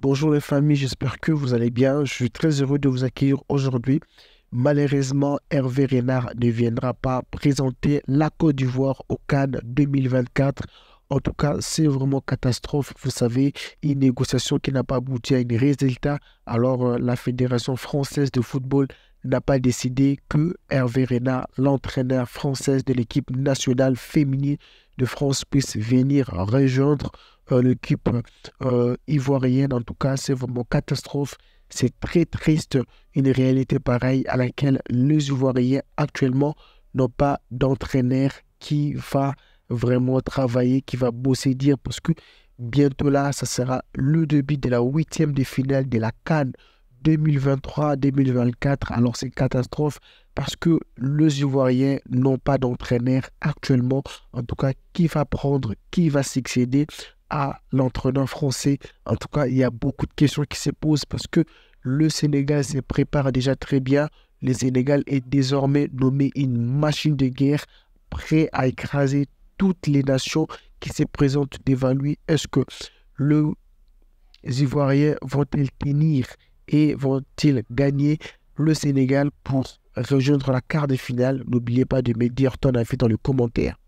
Bonjour les familles, j'espère que vous allez bien. Je suis très heureux de vous accueillir aujourd'hui. Malheureusement, Hervé Renard ne viendra pas présenter la Côte d'Ivoire au Cannes 2024. En tout cas, c'est vraiment catastrophe. Vous savez, une négociation qui n'a pas abouti à un résultat. Alors, euh, la Fédération française de football n'a pas décidé que Hervé Renard, l'entraîneur français de l'équipe nationale féminine de France, puisse venir rejoindre euh, l'équipe euh, ivoirienne. En tout cas, c'est vraiment catastrophe. C'est très triste, une réalité pareille à laquelle les Ivoiriens actuellement n'ont pas d'entraîneur qui va vraiment travailler, qui va bosser, dire, parce que bientôt là, ça sera le début de la huitième de finale de la Cannes 2023-2024. Alors c'est catastrophe parce que les Ivoiriens n'ont pas d'entraîneur actuellement, en tout cas qui va prendre, qui va succéder à l'entraîneur français. En tout cas, il y a beaucoup de questions qui se posent parce que le Sénégal se prépare déjà très bien. Le Sénégal est désormais nommé une machine de guerre, prêt à écraser toutes les nations qui se présentent devant lui. Est-ce que le, les Ivoiriens vont-ils tenir et vont-ils gagner le Sénégal pour rejoindre la quart finale N'oubliez pas de me dire ton avis dans les commentaires.